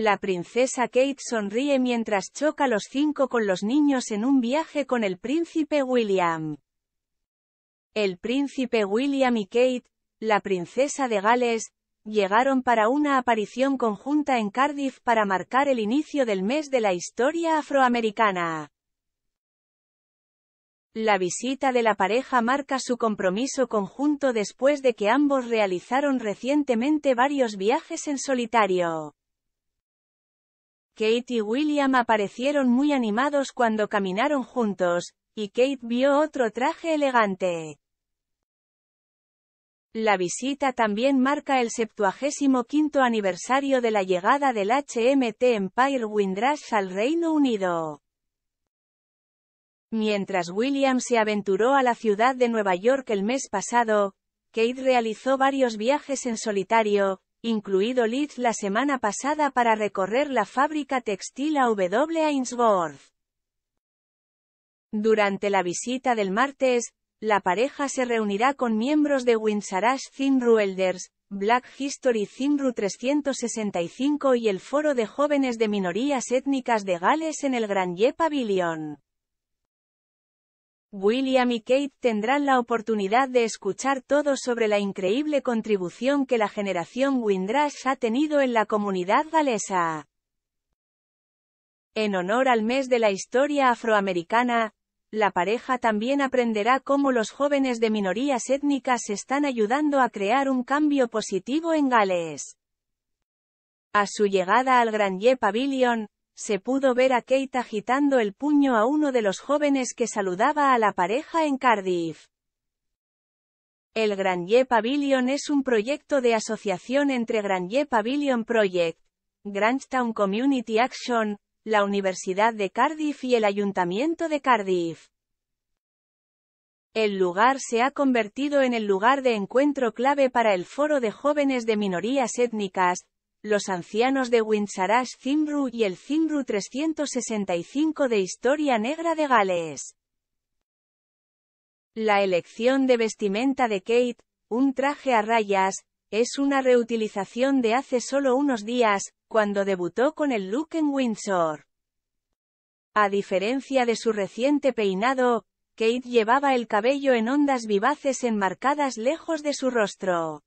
La princesa Kate sonríe mientras choca los cinco con los niños en un viaje con el príncipe William. El príncipe William y Kate, la princesa de Gales, llegaron para una aparición conjunta en Cardiff para marcar el inicio del mes de la historia afroamericana. La visita de la pareja marca su compromiso conjunto después de que ambos realizaron recientemente varios viajes en solitario. Kate y William aparecieron muy animados cuando caminaron juntos, y Kate vio otro traje elegante. La visita también marca el 75 aniversario de la llegada del HMT Empire Windrush al Reino Unido. Mientras William se aventuró a la ciudad de Nueva York el mes pasado, Kate realizó varios viajes en solitario, incluido Leeds la semana pasada para recorrer la fábrica textil AW Ainsworth. Durante la visita del martes, la pareja se reunirá con miembros de Winsarash Thinru Elders, Black History Thinru 365 y el Foro de Jóvenes de Minorías Étnicas de Gales en el Gran Pavilion. William y Kate tendrán la oportunidad de escuchar todo sobre la increíble contribución que la generación Windrush ha tenido en la comunidad galesa. En honor al mes de la historia afroamericana, la pareja también aprenderá cómo los jóvenes de minorías étnicas están ayudando a crear un cambio positivo en Gales. A su llegada al Grand Pavilion, se pudo ver a Kate agitando el puño a uno de los jóvenes que saludaba a la pareja en Cardiff. El Grandier Pavilion es un proyecto de asociación entre Grandier Pavilion Project, Town Community Action, la Universidad de Cardiff y el Ayuntamiento de Cardiff. El lugar se ha convertido en el lugar de encuentro clave para el Foro de Jóvenes de Minorías Étnicas, los ancianos de Ash Zimru y el Zimru 365 de Historia Negra de Gales. La elección de vestimenta de Kate, un traje a rayas, es una reutilización de hace solo unos días, cuando debutó con el look en Windsor. A diferencia de su reciente peinado, Kate llevaba el cabello en ondas vivaces enmarcadas lejos de su rostro.